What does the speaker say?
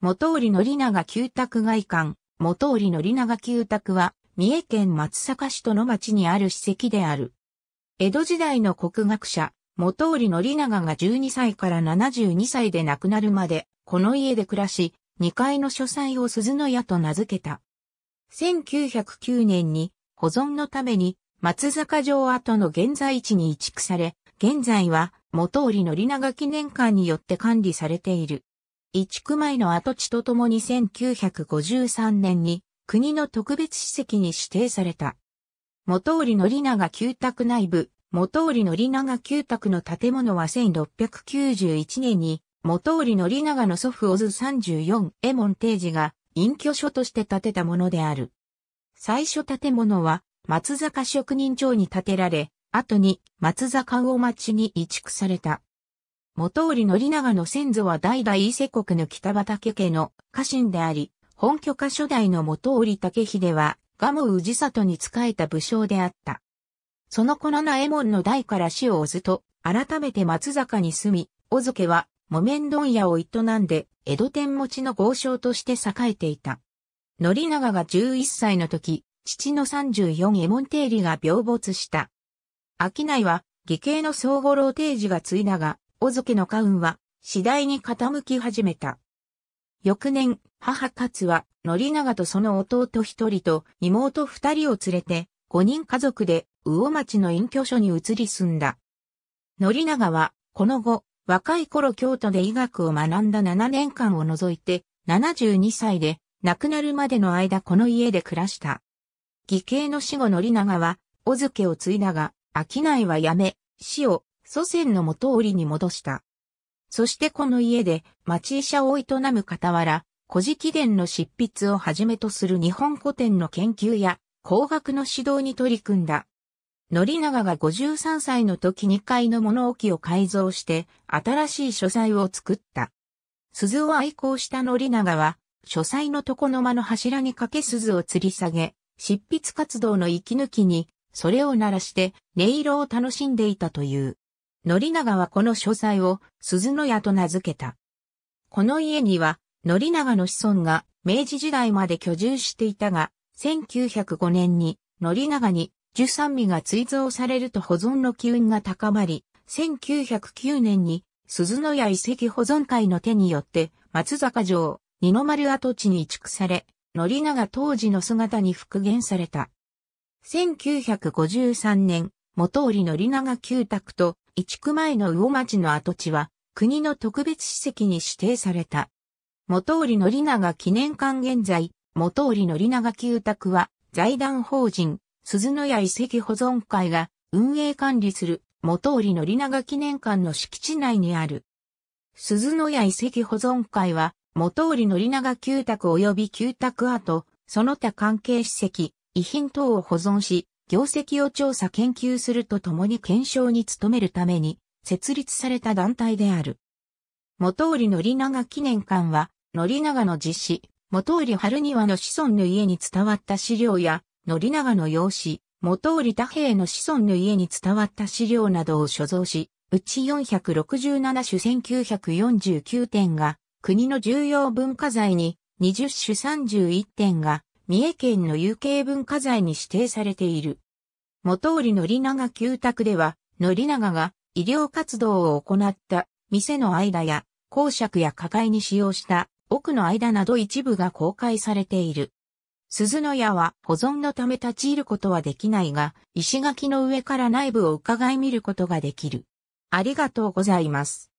元織宣長旧宅外観、元織宣長旧宅は、三重県松阪市との町にある史跡である。江戸時代の国学者、元織宣長が12歳から72歳で亡くなるまで、この家で暮らし、2階の書斎を鈴の屋と名付けた。1909年に、保存のために、松坂城跡の現在地に移築され、現在は、元織宣長記念館によって管理されている。一区前の跡地とともに1953年に国の特別史跡に指定された。元織宣長旧宅内部、元織宣長旧宅の建物は1691年に元織宣長の祖父小津34モン門定治が隠居所として建てたものである。最初建物は松坂職人町に建てられ、後に松坂魚町に移築された。元織宣長の先祖は代々伊勢国の北畠家の家臣であり、本拠家初代の元織武秀は、ガム氏里に仕えた武将であった。その子の名右衛門の代から死をずと、改めて松坂に住み、小津家は木綿問屋を営んで、江戸天持ちの豪商として栄えていた。宣長が11歳の時、父の34右衛門定理が病没した。商いは、義兄の総五郎定治が継いだが、小付の家運は次第に傾き始めた。翌年、母勝は、宣長とその弟一人と妹二人を連れて、五人家族で魚町の隠居所に移り住んだ。宣長は、この後、若い頃京都で医学を学んだ7年間を除いて、72歳で、亡くなるまでの間この家で暮らした。義兄の死後宣長は、小付を継いだが、商いはやめ、死を祖先の元織に戻した。そしてこの家で町医者を営む傍ら、古事記伝の執筆をはじめとする日本古典の研究や工学の指導に取り組んだ。則長が53歳の時2階の物置を改造して新しい書斎を作った。鈴を愛好した則長は書斎の床の間の柱にかけ鈴を吊り下げ、執筆活動の息抜きにそれを鳴らして音色を楽しんでいたという。宣長はこの書斎を鈴の屋と名付けた。この家には、宣長の子孫が明治時代まで居住していたが、1905年に宣長に十三味が追贈されると保存の機運が高まり、1909年に鈴の屋遺跡保存会の手によって松坂城、二の丸跡地に移築され、宣長当時の姿に復元された。1953年、元織宣長旧宅と移築前の魚町の跡地は、国の特別史跡に指定された。元織宣長記念館現在、元織宣長旧宅は、財団法人、鈴の屋遺跡保存会が運営管理する元織宣長記念館の敷地内にある。鈴の屋遺跡保存会は、元織宣長旧宅及び旧宅跡、その他関係史跡、遺品等を保存し、業績を調査研究するとともに検証に努めるために設立された団体である。元織り長記念館は、り長の実施、元織春庭の子孫の家に伝わった資料や、り長の養子、元織太平の子孫の家に伝わった資料などを所蔵し、うち467種1949点が国の重要文化財に、20種31点が三重県の有形文化財に指定されている。元織な長旧宅では、り長が医療活動を行った店の間や公爵や加害に使用した奥の間など一部が公開されている。鈴の矢は保存のため立ち入ることはできないが、石垣の上から内部を伺い見ることができる。ありがとうございます。